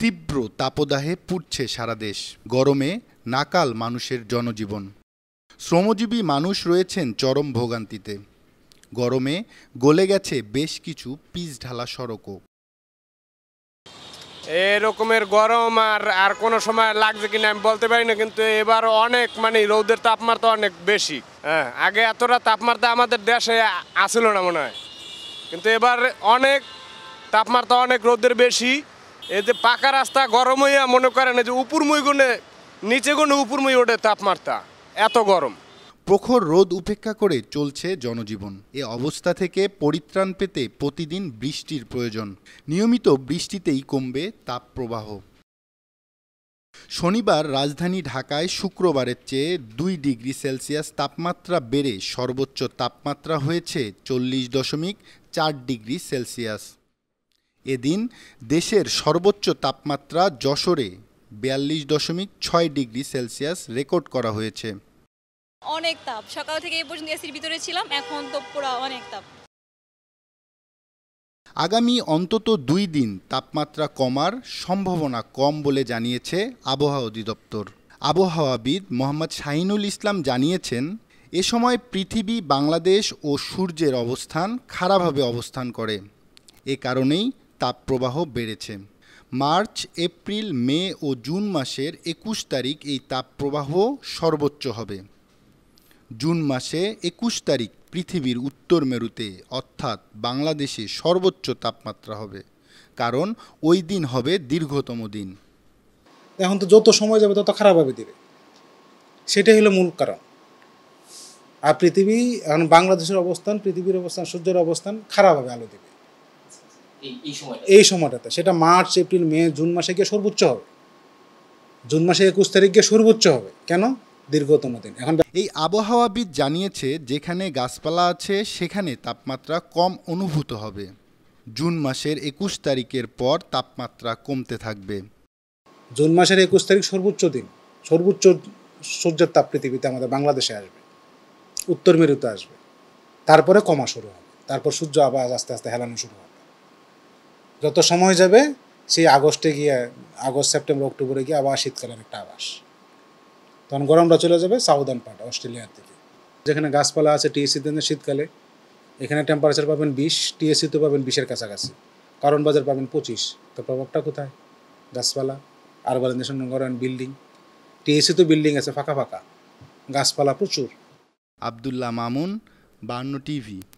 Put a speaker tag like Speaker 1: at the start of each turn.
Speaker 1: তীব্র তাপদাহে পুড়ছে সারা দেশ গরমে নাকাল মানুষের জনজীবন শ্রমজীবী মানুষ রয়েছেন চরম ভোগান্তিতে গরমে গলে গেছে বেশ কিছু পিচ ঢালা সড়কও
Speaker 2: এরকমের গরম আর আর কোনো সময় লাগছে কিনা আমি বলতে পারি না কিন্তু এবার অনেক মানে রৌদের তাপমাত্রা অনেক বেশি হ্যাঁ আগে এতটা তাপমাত্রা আমাদের দেশে আসলো না মনে হয় কিন্তু এবার অনেক তাপমাত্রা অনেক রৌদের বেশি এই যে পাকা রাস্তা গরম হইয়া মনে করেন যে উপর গুনে নিচে গুনে উপর ওঠে তাপমাত্রা এত গরম
Speaker 1: প্রখর রোদ উপেক্ষা করে চলছে জনজীবন এ অবস্থা থেকে পরিত্রাণ পেতে প্রতিদিন বৃষ্টির প্রয়োজন নিয়মিত বৃষ্টিতেই কমবে তাপ প্রবাহ শনিবার রাজধানী ঢাকায় শুক্রবারের চেয়ে দুই ডিগ্রি সেলসিয়াস তাপমাত্রা বেড়ে সর্বোচ্চ তাপমাত্রা হয়েছে চল্লিশ দশমিক চার ডিগ্রি সেলসিয়াস এদিন দেশের সর্বোচ্চ তাপমাত্রা যশোরে বিয়াল্লিশ দশমিক ছয় ডিগ্রি সেলসিয়াস রেকর্ড করা হয়েছে
Speaker 3: অনেক তাপ সকাল থেকে এ পর্যন্ত এসির ভিতরে ছিলাম এখন তো পুরো অনেক তাপ
Speaker 1: আগামী অন্তত দুই দিন তাপমাত্রা কমার সম্ভাবনা কম বলে জানিয়েছে আবহাওয়া অধিদপ্তর আবহাওয়াবিদ মোহাম্মদ শাহিনুল ইসলাম জানিয়েছেন এ সময় পৃথিবী বাংলাদেশ ও সূর্যের অবস্থান খারাপভাবে অবস্থান করে এ কারণেই তাপপ্রবাহ বেড়েছে মার্চ এপ্রিল মে ও জুন মাসের একুশ তারিখ এই তাপপ্রবাহ সর্বোচ্চ হবে জুন মাসে একুশ তারিখ পৃথিবীর উত্তর মেরুতে অর্থাৎ বাংলাদেশে সর্বোচ্চ তাপমাত্রা হবে কারণ ওই দিন হবে দীর্ঘতম দিন এখন তো যত সময় যাবে তত খারাপ হবে দেবে
Speaker 3: সেটাই হলো মূল কারণ আর পৃথিবী এখন বাংলাদেশের অবস্থান পৃথিবীর অবস্থান সূর্যের অবস্থান খারাপ হবে আলো দেবে এই সময়টাতে সেটা মার্চ এপ্রিল মে জুন মাসে গিয়ে সর্বোচ্চ হবে জুন মাসে একুশ তারিখ গিয়ে সর্বোচ্চ হবে কেন দীর্ঘতম দিন
Speaker 1: এখন এই আবহাওয়াবিদ জানিয়েছে যেখানে গাছপালা আছে সেখানে তাপমাত্রা কম অনুভূত হবে জুন মাসের একুশ তারিখের পর তাপমাত্রা কমতে থাকবে জুন মাসের একুশ তারিখ সর্বোচ্চ দিন সর্বোচ্চ
Speaker 3: সূর্যের তাপ পৃথিবীতে আমাদের বাংলাদেশে আসবে উত্তর মেরুতে আসবে তারপরে কমা শুরু হবে তারপর সূর্য আবার আস্তে আস্তে হেলানো শুরু হবে যত সময় যাবে সেই আগস্টে গিয়ে আগস্ট সেপ্টেম্বর অক্টোবরে গিয়ে আবার শীতকালের একটা আবাস তখন গরমটা চলে যাবে সাউদার্ন পার্ট অস্ট্রেলিয়ার দিকে যেখানে গাছপালা আছে টিএসিতে শীতকালে এখানে টেম্পারেচার পাবেন বিশ তো পাবেন বিশের কাছাকাছি কারণ বাজার পাবেন পঁচিশ তো প্রভাবটা কোথায় গাছপালা আরবানাইজেশন অ্যান্ড বিল্ডিং টিএসি তো বিল্ডিং আছে ফাঁকা
Speaker 1: ফাঁকা গাছপালা প্রচুর আবদুল্লাহ মামুন বান্ন টিভি